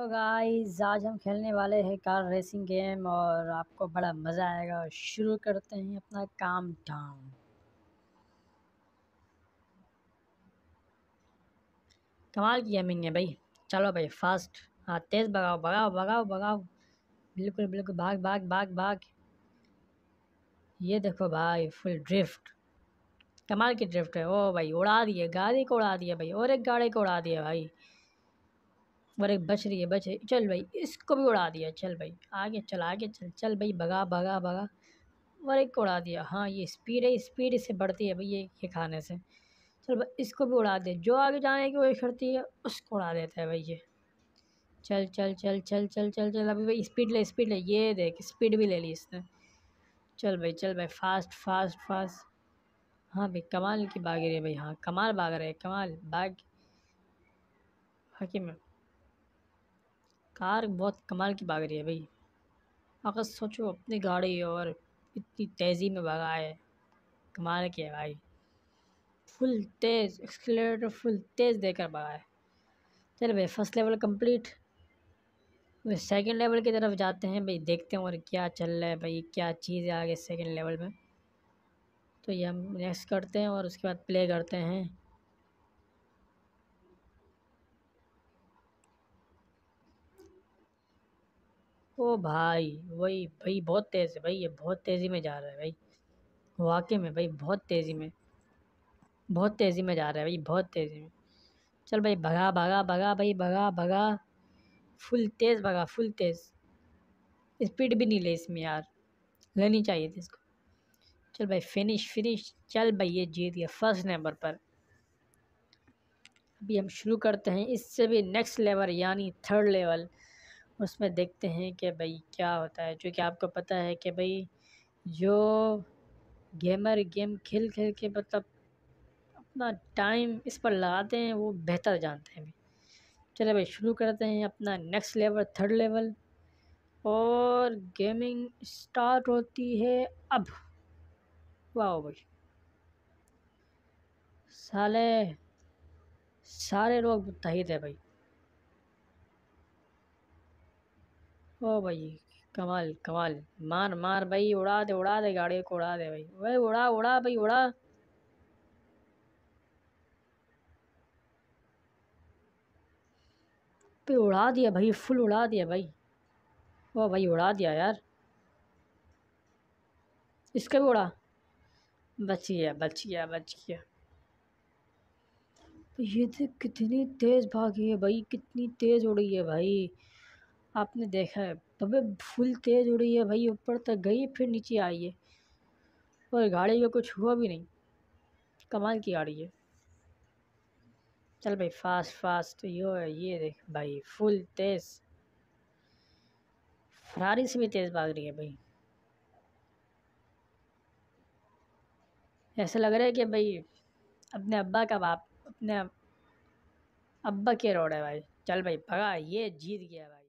hello guys आज हम खेलने वाले हैं कार रेसिंग गेम और आपको बड़ा मज़ा आएगा शुरू करते हैं अपना काम डाउन कमाल की गेमिंग है भाई चलो भाई फास्ट हाँ तेज़ भगाओ भगाओ भगाओ भगाओ बिल्कुल बिल्कुल भाग भाग भाग भाग ये देखो भाई फुल ड्रिफ्ट कमाल की ड्रिफ्ट है ओ भाई उड़ा दिए गाड़ी को उड़ा दिया भाई और एक गाड़ी को उड़ा दिया भाई अरे बच रही है बच रही चल भाई इसको भी उड़ा दिया चल भाई आगे चल आगे चल चल भाई भगा भगा भगा और एक उड़ा दिया हाँ ये स्पीड है स्पीड इससे बढ़ती है भाई ये ये खाने से चल भाई इसको भी उड़ा दे जो आगे जाने की कोशिश करती है उसको उड़ा देता है भाई ये चल चल चल चल चल चल चल अभी भाई स्पीड ले स्पीड ले ये देख स्पीड भी ले ली इसने चल भाई चल भाई फास्ट फास्ट फास्ट हाँ भाई कमाल की भाग रही है भाई हाँ कमाल भाग रहे कमाल भाग हकीम कार बहुत कमाल की भाग रही है भाई अगर सोचो अपनी गाड़ी और इतनी तेज़ी में भागा है कमाल की है भाई फुल तेज़ एक्सलेटर फुल तेज़ देकर भागा है चलो भाई first level complete second level की तरफ जाते हैं भाई देखते हैं और क्या चल रहा है भाई क्या चीज़ है आगे सेकंड लेवल में तो ये हम नेक्स्ट करते हैं और उसके बाद प्ले करते हैं ओ भाई वही भाई बहुत तेज़ है भाई ये बहुत तेज़ी में जा रहा है भाई वाकई में भाई बहुत तेज़ी में बहुत तेज़ी में जा रहा है भाई बहुत तेज़ी में चल भाई भगा भगा भगा भाई भगा भगा फुल तेज़ भगा फुल तेज़ स्पीड भी नहीं ले इसमें यार लेनी चाहिए थी इसको चल भाई फिनिश फिनिश चल भाई ये जीत गया फर्स्ट नंबर पर अभी हम शुरू करते हैं इससे भी नेक्स्ट लेवल यानी थर्ड लेवल उसमें देखते हैं कि भाई क्या होता है चूँकि आपको पता है कि भाई जो गेमर गेम खेल खेल के मतलब अपना टाइम इस पर लगाते हैं वो बेहतर जानते हैं चले भाई शुरू करते हैं अपना नेक्स्ट लेवल थर्ड लेवल और गेमिंग स्टार्ट होती है अब वाह भाई साले सारे लोग मुतहद है भाई ओ भाई कमाल कमाल मार मार भाई उड़ा दे उड़ा दे गाड़ी को उड़ा दे भाई भाई उड़ा उड़ा भाई उड़ा पे उड़ा दिया भाई फुल उड़ा दिया भाई ओ भाई उड़ा दिया यार इसका भी उड़ा बच गया बच गया बच गया तो ये देख कितनी तेज़ भागी है भाई कितनी तेज़ उड़ी है भाई आपने देखा है अबे फुल तेज़ रही है भाई ऊपर तक गई फिर नीचे आई है और गाड़ी का कुछ हुआ भी नहीं कमाल की गाड़ी है चल भाई फास्ट फास्ट तो यो ये देख भाई फुल तेज़ फरारी से भी तेज़ भाग रही है भाई ऐसा लग रहा है कि भाई अपने अब्बा का बाप अपने अब्बा के रोड है भाई चल भाई भगा ये जीत गया भाई